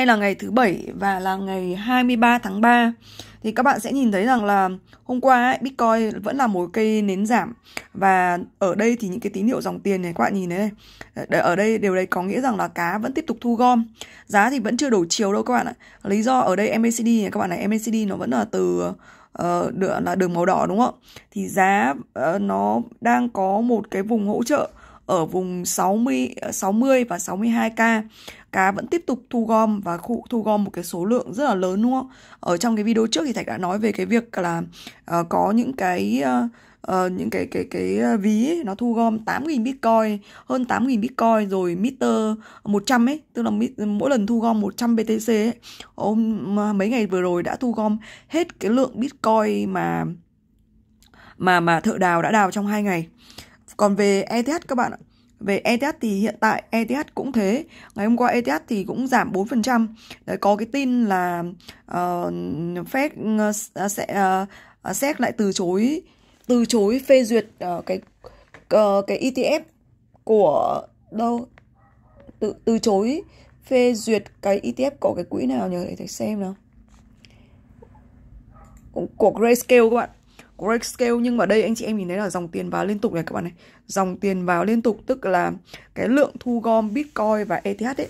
Nay là ngày thứ bảy và là ngày 23 tháng 3 thì các bạn sẽ nhìn thấy rằng là hôm qua ấy, Bitcoin vẫn là một cây nến giảm và ở đây thì những cái tín hiệu dòng tiền này các bạn nhìn thấy này ở đây điều đấy có nghĩa rằng là cá vẫn tiếp tục thu gom giá thì vẫn chưa đổ chiều đâu các bạn ạ lý do ở đây MACD này các bạn này MACD nó vẫn là từ uh, ờ, đường, là đường màu đỏ đúng không thì giá uh, nó đang có một cái vùng hỗ trợ ở vùng 60 60 ờ, và 62 k. Cá vẫn tiếp tục thu gom và thu thu gom một cái số lượng rất là lớn đúng không? Ở trong cái video trước thì Thạch đã nói về cái việc là uh, có những cái uh, uh, những cái cái cái ví ấy, nó thu gom 8.000 Bitcoin, hơn 8.000 Bitcoin rồi meter 100 ấy, tức là mỗi lần thu gom 100 BTC ấy. Hôm mấy ngày vừa rồi đã thu gom hết cái lượng Bitcoin mà mà mà thợ đào đã đào trong hai ngày còn về ETH các bạn ạ về ETH thì hiện tại ETH cũng thế ngày hôm qua ETH thì cũng giảm 4% Đấy, có cái tin là uh, Fed uh, sẽ uh, xét lại từ chối từ chối phê duyệt uh, cái uh, cái ETF của đâu từ từ chối phê duyệt cái ETF của cái quỹ nào nhờ để xem nào của Grayscale các bạn của scale nhưng mà đây anh chị em nhìn thấy là dòng tiền vào liên tục này các bạn này dòng tiền vào liên tục tức là cái lượng thu gom Bitcoin và ETH ấy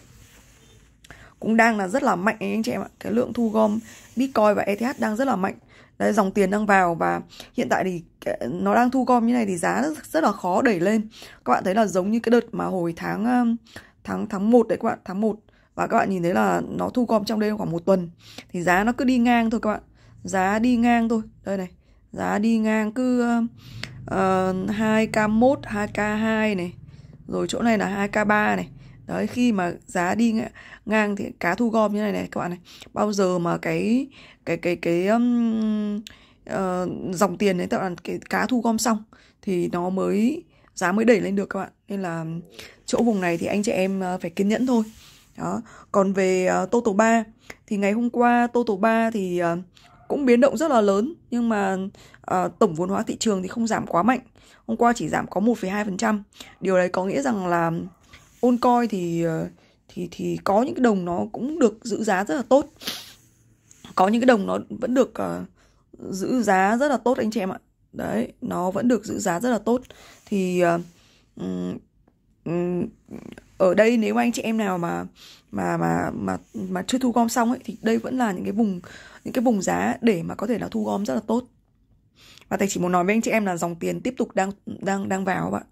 cũng đang là rất là mạnh anh chị em ạ cái lượng thu gom Bitcoin và ETH đang rất là mạnh đây dòng tiền đang vào và hiện tại thì nó đang thu gom như này thì giá rất, là khó đẩy lên các bạn thấy là giống như cái đợt mà hồi tháng ờ, tháng tháng một đấy các bạn tháng 1 và các bạn nhìn thấy là nó thu gom trong đây khoảng một tuần thì giá nó cứ đi ngang thôi các bạn giá đi ngang thôi đây này giá đi ngang cứ uh, 2k1 2k2 này rồi chỗ này là 2k3 này đấy khi mà giá đi ngang thì cá thu gom như này này các bạn này bao giờ mà cái cái cái cái um, uh, dòng tiền đấy các bạn cái cá thu gom xong thì nó mới giá mới đẩy lên được các bạn nên là chỗ vùng này thì anh chị em ờ, phải kiên nhẫn thôi đó còn về uh, total 3 thì ngày hôm qua total 3 thì uh, cũng biến động rất là lớn nhưng mà à, tổng vốn hóa thị trường thì không giảm quá mạnh. Hôm qua chỉ giảm có 1,2%. Điều đấy có nghĩa rằng là ôn coi thì ờ, thì thì có những cái đồng nó cũng được giữ giá rất là tốt. Có những cái đồng nó vẫn được uh, giữ giá rất là tốt anh chị em ạ. Đấy, nó vẫn được giữ giá rất là tốt. Thì uh, um, ở đây nếu anh chị em nào mà mà mà mà mà chưa thu gom xong ấy thì đây vẫn là những cái vùng những cái vùng giá để mà có thể là thu gom rất là tốt và thầy chỉ muốn nói với anh chị em là dòng tiền tiếp tục đang đang đang vào các bạn